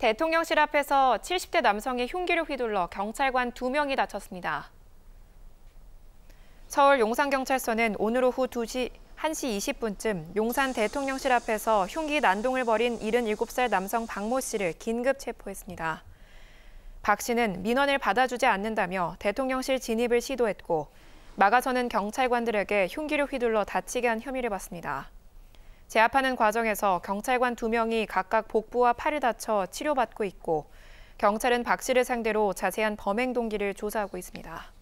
대통령실 앞에서 70대 남성이 흉기로 휘둘러 경찰관 2명이 다쳤습니다. 서울 용산경찰서는 오늘 오후 2시 1시 20분쯤 용산 대통령실 앞에서 흉기 난동을 벌인 77살 남성 박모 씨를 긴급 체포했습니다. 박 씨는 민원을 받아주지 않는다며 대통령실 진입을 시도했고 막아서는 경찰관들에게 흉기로 휘둘러 다치게 한 혐의를 받습니다. 제압하는 과정에서 경찰관 두명이 각각 복부와 팔을 다쳐 치료받고 있고 경찰은 박 씨를 상대로 자세한 범행 동기를 조사하고 있습니다.